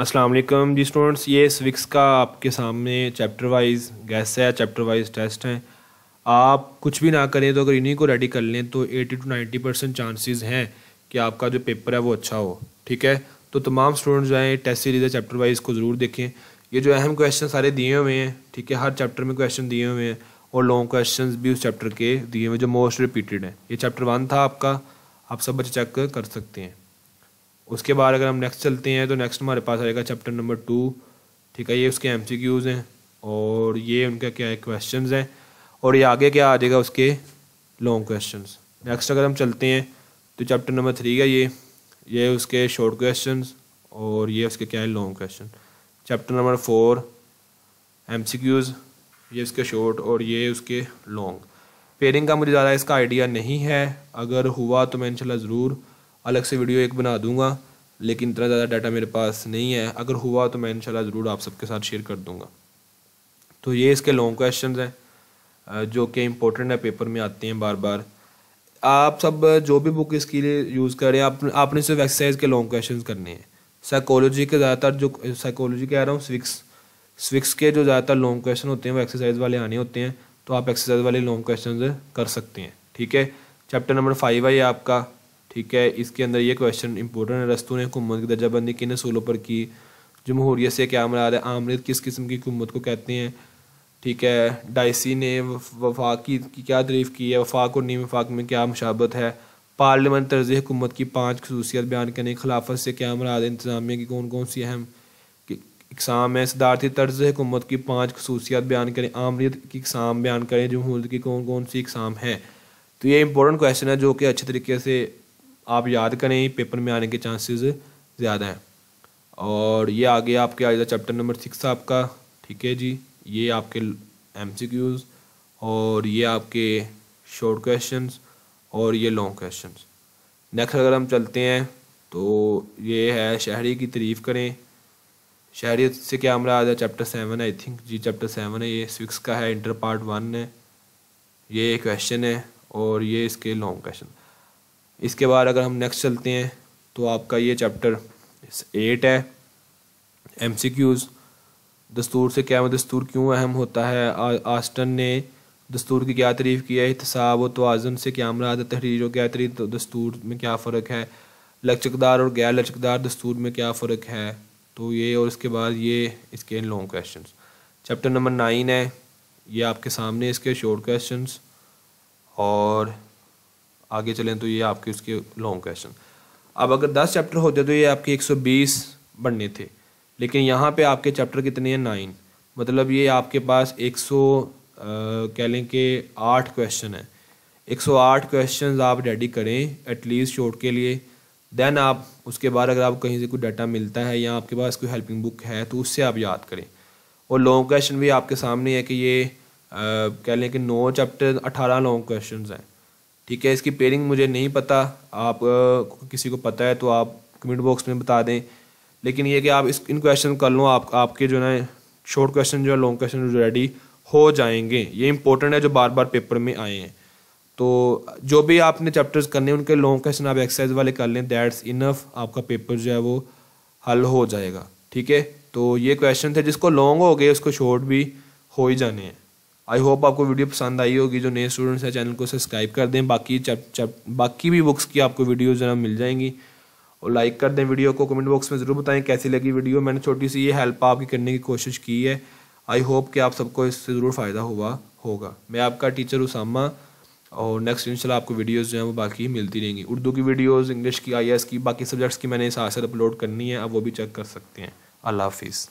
अस्सलाम वालेकुम जी स्टूडेंट्स ये स्विक्स का आपके सामने चैप्टर वाइज गैस है चैप्टर वाइज टेस्ट हैं आप कुछ भी ना करें तो अगर इन्हीं को रेडी कर लें तो 80 टू 90 परसेंट चांसेज़ हैं कि आपका जो पेपर है वो अच्छा हो ठीक है तो तमाम स्टूडेंट्स जो हैं टेस्ट सीरीज है चैप्टर वाइज को ज़रूर देखें ये जो अहम क्वेश्चन सारे दिए हुए हैं ठीक है हर चैप्टर में क्वेश्चन दिए हुए हैं और लॉन्ग क्वेश्चन भी उस चैप्टर के दिए हुए जो मोस्ट रिपीटेड हैं ये चैप्टर वन था आपका आप सब बच्चे चेक कर सकते हैं उसके बाद अगर हम नेक्स्ट चलते हैं तो नेक्स्ट हमारे पास आएगा चैप्टर नंबर टू ठीक है ये उसके एम हैं और ये उनका क्या है क्वेश्चन हैं और ये आगे क्या आ जाएगा उसके लॉन्ग क्वेश्चन नेक्स्ट अगर हम चलते हैं तो चैप्टर नंबर थ्री का ये ये उसके शॉर्ट क्वेश्चन और ये उसके क्या है long question chapter number four M ये उसके शॉर्ट और ये उसके लॉन्ग पेयरिंग का मुझे ज़्यादा इसका आइडिया नहीं है अगर हुआ तो मैं इंशाल्लाह ज़रूर अलग से वीडियो एक बना दूंगा लेकिन इतना ज़्यादा डाटा मेरे पास नहीं है अगर हुआ तो मैं इंशाल्लाह ज़रूर आप सबके साथ शेयर कर दूँगा तो ये इसके लॉन्ग क्वेश्चन हैं जो कि इंपॉर्टेंट है पेपर में आते हैं बार बार आप सब जो भी बुक इसके लिए यूज़ करें आप आपने सिर्फ एक्सरसाइज के लॉन्ग क्वेश्चन करने हैं साइकोलॉजी के ज़्यादातर जो साइकोलॉजी के आ रहा हूँ स्विक्स स्विक्स के जो ज़्यादातर लॉन्ग क्वेश्चन होते हैं वो एक्सरसाइज वाले आने होते हैं तो आप एक्सरसाइज वाले लॉन्ग क्वेश्चन कर सकते हैं ठीक है चैप्टर नंबर फाइव है ये आपका ठीक है इसके अंदर ये क्वेश्चन इंपॉर्टेंट है ने हुकूमत की दर्जाबंदी किन असूलों पर की जमहूरियत से क्या मरा है आमरीत किस किस्म की हुकूमत को कहते हैं ठीक है डाइसी ने वफाक की क्या तारीफ़ की है वफाक और नीम वफाक में क्या मुशाबत है पार्लियामेंट तर्ज हुकूमत की पाँच खसूसियत बयान करने खिलाफत से क्या मराद इंतजामिया की कौन कौन सी अहम इकसाम है सदारती तर्ज हुकूमत की पाँच खसूसियात बयान करें आमरीत की इकसाम बयान करें जमहूरियत की कौन कौन सी इकसाम है तो ये इंपॉर्टेंट क्वेश्चन है जो कि अच्छे तरीके से आप याद करें पेपर में आने के चांसेस ज़्यादा हैं और ये आ गया आपके आज चैप्टर नंबर सिक्स आपका ठीक है जी ये आपके एम और ये आपके शॉर्ट क्वेश्चन और ये लॉन्ग क्वेश्चन नेक्स्ट अगर हम चलते हैं तो ये है शहरी की तरीफ करें शहरी से क्या हमारा आज चैप्टर सेवन आई थिंक जी चैप्टर सेवन है ये सिक्स का है इंटर पार्ट वन है ये क्वेश्चन है और ये इसके लॉन्ग क्वेश्चन इसके बाद अगर हम नेक्स्ट चलते हैं तो आपका ये चैप्टर एट है एम सी क्यूज़ दस्तूर से क्या दस्तूर क्यों अहम होता है आस्टन ने दस्तूर की क्या तारीफ़ की है इतसाब व तोज़न से क्या मराद तहरीर और क्या तरीफ तो दस्तूर में क्या फ़र्क है लचकदार और गैर लचकदार दस्तूर में क्या फ़र्क है तो ये और इसके बाद ये इसके long question chapter number nine है ये आपके सामने इसके शॉर्ट क्वेश्चन और आगे चलें तो ये आपके उसके लॉन्ग क्वेश्चन अब अगर दस चैप्टर होते तो ये आपके एक सौ बीस बनने थे लेकिन यहाँ पे आपके चैप्टर कितने हैं नाइन मतलब ये आपके पास एक सौ कह लें कि आठ क्वेश्चन हैं एक सौ आठ क्वेश्चन आप रेडी करें एटलीस्ट शॉर्ट के लिए देन आप उसके बाद अगर आप कहीं से कोई डाटा मिलता है या आपके पास कोई हेल्पिंग बुक है तो उससे आप याद करें और लॉन्ग क्वेश्चन भी आपके सामने है कि ये कह लें कि नौ चैप्टर अठारह लॉन्ग क्वेश्चन हैं ठीक है इसकी पेयरिंग मुझे नहीं पता आप किसी को पता है तो आप कमेंट बॉक्स में बता दें लेकिन ये कि आप इस इन क्वेश्चन कर लो आप आपके जो है शॉर्ट क्वेश्चन जो है लॉन्ग क्वेश्चन जो रेडी हो जाएंगे ये इंपॉर्टेंट है जो बार बार पेपर में आए हैं तो जो भी आपने चैप्टर्स करने उनके लॉन्ग क्वेश्चन आप एक्सरसाइज वाले कर लें दैट्स इनफ आपका पेपर जो है वो हल हो जाएगा ठीक है तो ये क्वेश्चन थे जिसको लॉन्ग हो गए उसको शॉर्ट भी हो ही जाने हैं आई होप आपको वीडियो पसंद आई होगी जो नए स्टूडेंट्स हैं चैनल को सब्सक्राइब कर दें बाकी चप, चप, बाकी भी बुक्स की आपको वीडियोज़ जरा मिल जाएंगी और लाइक कर दें वीडियो को कमेंट बॉक्स में ज़रूर बताएं कैसी लगी वीडियो मैंने छोटी सी ये हेल्प आपकी करने की कोशिश की है आई होप कि आप सबको इससे ज़रूर फ़ायदा हुआ होगा मैं आपका टीचर उसामा और नेक्स्ट इंशाल्लाह आपको वीडियोस जो हैं वो बाकी मिलती रहेंगी उर्दू की वीडियोस इंग्लिश की आई की बाकी सब्जेक्ट्स की मैंने इस हासिल अपलोड करनी है आप वो भी चेक कर सकते हैं अल्लाह हाफिज़